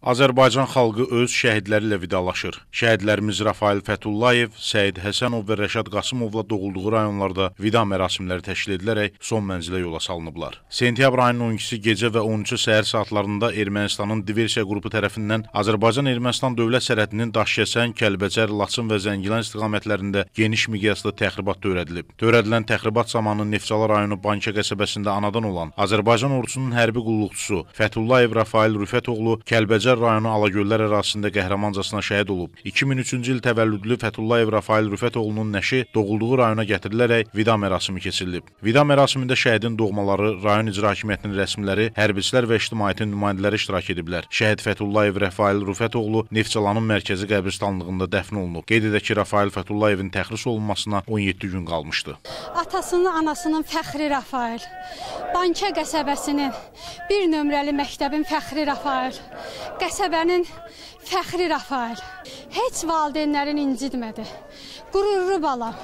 Azərbaycan xalqı öz şəhidləri ilə vidalaşır. Şəhidlərimiz Rafael Fətullayev, Səid Həsənov və Rəşad Qasımovla doğulduğu rayonlarda vida mərasimləri təşkil edilərək son mənzilə yola salınıblar. Sentyabr ayının 12-si gecə və 13-ü səhər saatlarında Ermənistanın diversiya qrupu tərəfindən Azərbaycan-Ermənistan dövlət sərhədinin Daşkəsən, Kəlbəcər, Laçın və Zəngilən istiqamətlərində geniş miqyaslı təxribat törədilib. Törədilən təxribat zamanı Neftçala rayonu Bankə qəsəbəsində anadan olan Azərbaycan ordusunun hərbi qulluqçusu Fətullayev Rafael Rüfətoğlu Kəlbəcər Xəzər rayonu Alagöllər ərazisində qəhrəmancasına şəhid olub. 2003-cü il təvəllüdlü Fətullayev Rafail Rüfətoğlunun nəşi doğulduğu rayona gətirilərək vida mərasimi keçirilib. Vida mərasimində şəhidin doğmaları, rayon icra hakimiyyətinin rəsmiləri, hərbçilər və ictimaiyyətin nümayəndələri iştirak ediblər. Şəhid Fətullayev Rafail Rüfətoğlu Neftçalanın mərkəzi qəbristanlığında dəfn olunub. Qeyd edək ki, Rafail Fətullayevin təxris olunmasına 17 gün qalmışdı. Atasının, anasının fəxri Rafail, Bankə qəsəbəsinin bir nömrəli məktəbin fəxri Rafail, qəsəbənin fəxri Rafael. Heç valideynlərin incitmədi. Qürurlu balam,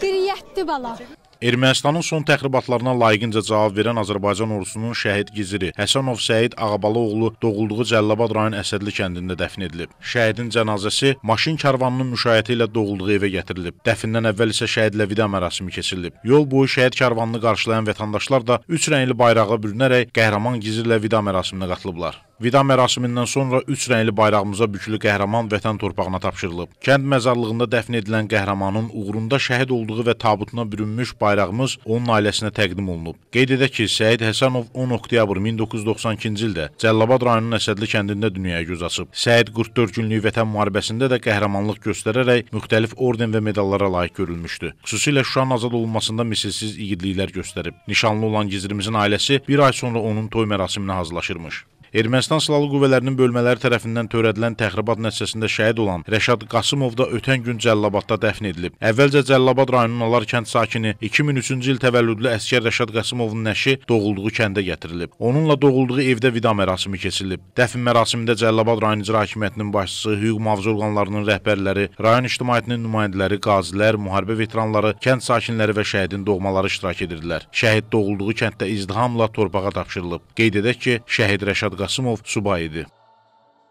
qiriyyətli balam. Ermənistanın son təxribatlarına layiqincə cavab verən Azərbaycan ordusunun şəhid giziri Həsənov Səid Ağabalıoğlu doğulduğu Cəllabad rayon Əsədli kəndində dəfn edilib. Şəhidin cənazəsi maşın karvanının müşayiəti ilə doğulduğu evə gətirilib. Dəfindən əvvəl isə şəhidlə vida mərasimi keçirilib. Yol boyu şəhid karvanını qarşılayan vətəndaşlar da üç rəngli bayrağa bürünərək qəhrəman gizirlə vida mərasiminə qatılıblar. Vida mərasimindən sonra üç rəngli bayrağımıza bükülü qəhrəman vətən torpağına tapşırılıb. Kənd məzarlığında dəfn edilən qəhrəmanın uğrunda şəhid olduğu və tabutuna bürünmüş bayrağımız onun ailəsinə təqdim olunub. Qeyd edək ki, Səid Həsənov 10 oktyabr 1992-ci ildə Cəllabad rayonunun Əsədli kəndində dünyaya göz açıb. Səid 44 günlük vətən müharibəsində də qəhrəmanlıq göstərərək müxtəlif orden və medallara layiq görülmüşdü. Xüsusilə Şuşanın azad olunmasında misilsiz igidliklər göstərib. Nişanlı olan gizrimizin ailəsi bir ay sonra onun toy mərasiminə hazırlaşırmış. Ermənistan Silahlı Qüvvələrinin bölmələri tərəfindən törədilən təxribat nəticəsində şəhid olan Rəşad Qasımov da ötən gün Cəllabadda dəfn edilib. Əvvəlcə Cəllabad rayonunun Alar kənd sakini 2003-cü il təvəllüdlü əsgər Rəşad Qasımovun nəşi doğulduğu kəndə gətirilib. Onunla doğulduğu evdə vida mərasimi keçirilib. Dəfn mərasimində Cəllabad rayon icra hakimiyyətinin başçısı, hüquq mühafizə orqanlarının rəhbərləri, rayon ictimaiyyətinin nümayəndələri, qazilər, müharibə veteranları, kənd sakinləri və şəhidin doğmaları iştirak edirdilər. Şəhid doğulduğu kənddə izdihamla torpağa tapşırılıb. Qeyd edək ki, şəhid Rəşad Qasımov Qasımov subay idi.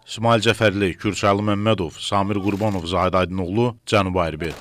İsmail Cəfərli, Kürçəli Məmmədov, Samir Qurbanov, Zahid Aydınoğlu, Cənubi Hərbi.